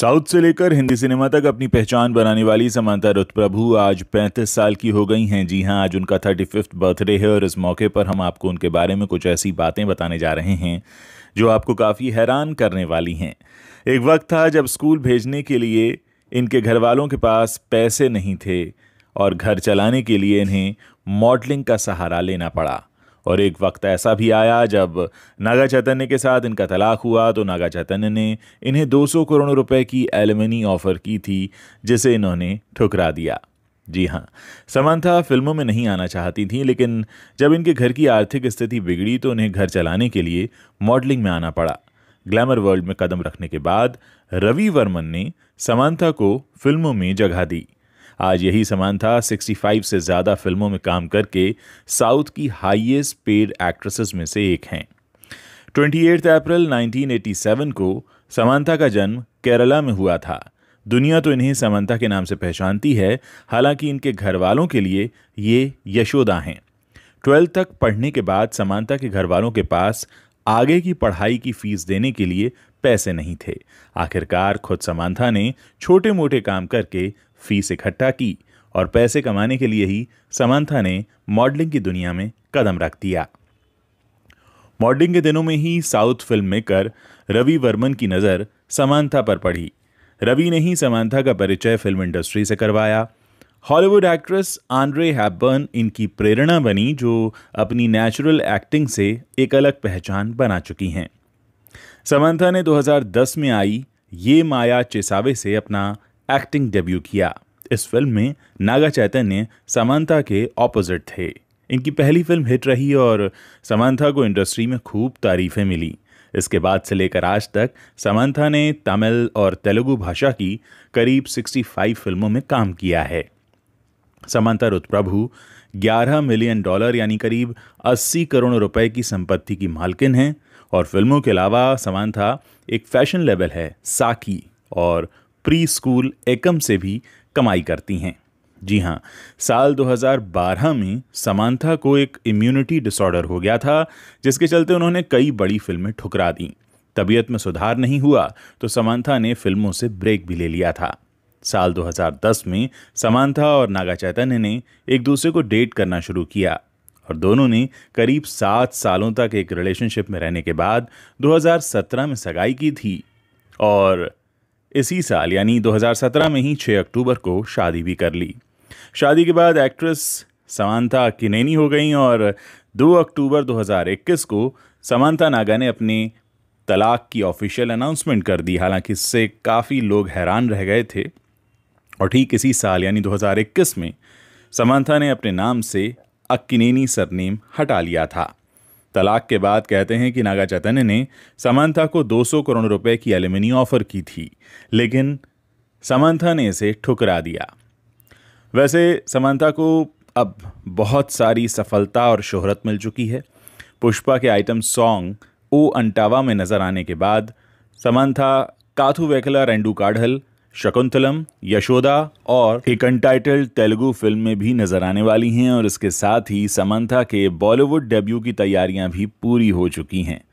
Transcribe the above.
south से लेकर Hindi cinema तक अपनी पहचान बनाने वाली समांता रुत प्रभु आज 35 साल की हो गई हैं जी हां आज उनका थर्टी फिफ्थ बर्थडे है और इस मौके पर हम आपको उनके बारे में कुछ ऐसी बातें बताने जा रहे हैं जो आपको काफ़ी हैरान करने वाली हैं एक वक्त था जब स्कूल भेजने के लिए इनके घर वालों के पास पैसे नहीं थे और घर चलाने के लिए इन्हें मॉडलिंग का सहारा लेना पड़ा और एक वक्त ऐसा भी आया जब नागा चैतन्य के साथ इनका तलाक हुआ तो नागा चैतन्य ने इन्हें 200 करोड़ रुपए की एलमनी ऑफर की थी जिसे इन्होंने ठुकरा दिया जी हाँ समंथा फिल्मों में नहीं आना चाहती थी लेकिन जब इनके घर की आर्थिक स्थिति बिगड़ी तो उन्हें घर चलाने के लिए मॉडलिंग में आना पड़ा ग्लैमर वर्ल्ड में कदम रखने के बाद रवि वर्मन ने समानता को फिल्मों में जगह दी आज यही समान था 65 से ज़्यादा फिल्मों में काम करके साउथ की हाईएस्ट पेड एक्ट्रेसेस में से एक हैं ट्वेंटी अप्रैल 1987 को समानता का जन्म केरला में हुआ था दुनिया तो इन्हें समानता के नाम से पहचानती है हालांकि इनके घर वालों के लिए ये यशोदा हैं ट्वेल्थ तक पढ़ने के बाद समानता के घर वालों के पास आगे की पढ़ाई की फीस देने के लिए पैसे नहीं थे आखिरकार खुद समांथा ने छोटे मोटे काम करके फीस इकट्ठा की और पैसे कमाने के लिए ही समांथा ने मॉडलिंग की दुनिया में कदम रख दिया मॉडलिंग के दिनों में ही south film maker Ravi Varman की नज़र समांथा पर पड़ी रवि ने ही समांथा का परिचय फिल्म इंडस्ट्री से करवाया हॉलीवुड एक्ट्रेस आंड्रे हैबर्न इनकी प्रेरणा बनी जो अपनी नेचुरल एक्टिंग से एक अलग पहचान बना चुकी हैं समंथा ने 2010 में आई ये माया चेसावे से अपना एक्टिंग डेब्यू किया इस फिल्म में नागा चैतन्य समंथा के ऑपोजिट थे इनकी पहली फिल्म हिट रही और समंथा को इंडस्ट्री में खूब तारीफें मिली इसके बाद से लेकर आज तक समंथा ने तमिल और तेलुगु भाषा की करीब 65 फिल्मों में काम किया है समांतर उत्प्रभु 11 मिलियन डॉलर यानी करीब 80 करोड़ रुपए की संपत्ति की मालकिन हैं और फिल्मों के अलावा समांथा एक फैशन लेबल है साकी और प्री स्कूल एकम से भी कमाई करती हैं जी हाँ साल 2012 में समांथा को एक इम्यूनिटी डिसऑर्डर हो गया था जिसके चलते उन्होंने कई बड़ी फिल्में ठुकरा दी तबीयत में सुधार नहीं हुआ तो समांथा ने फिल्मों से ब्रेक भी ले लिया था साल 2010 में समांथा और नागा चैतन्य ने एक दूसरे को डेट करना शुरू किया और दोनों ने करीब सात सालों तक एक रिलेशनशिप में रहने के बाद 2017 में सगाई की थी और इसी साल यानी 2017 में ही 6 अक्टूबर को शादी भी कर ली शादी के बाद एक्ट्रेस समानता किनेनी हो गई और 2 अक्टूबर 2021 को समानता नागा ने अपने तलाक की ऑफिशियल अनाउंसमेंट कर दी हालांकि इससे काफ़ी लोग हैरान रह गए थे और ठीक इसी साल यानी 2021 में समांथा ने अपने नाम से अक्किनेनी सरनेम हटा लिया था तलाक के बाद कहते हैं कि नागा चैतन्य ने समांथा को 200 करोड़ रुपए की एलिमिनी ऑफर की थी लेकिन समांथा ने इसे ठुकरा दिया वैसे समांथा को अब बहुत सारी सफलता और शोहरत मिल चुकी है पुष्पा के आइटम सॉन्ग ओ अंटावा में नज़र आने के बाद समांथा काथु वेकला रेंडू काढ़ल शकुंतलम यशोदा और एक अनटाइटल्ड तेलुगु फिल्म में भी नजर आने वाली हैं और इसके साथ ही समंथा के बॉलीवुड डेब्यू की तैयारियां भी पूरी हो चुकी हैं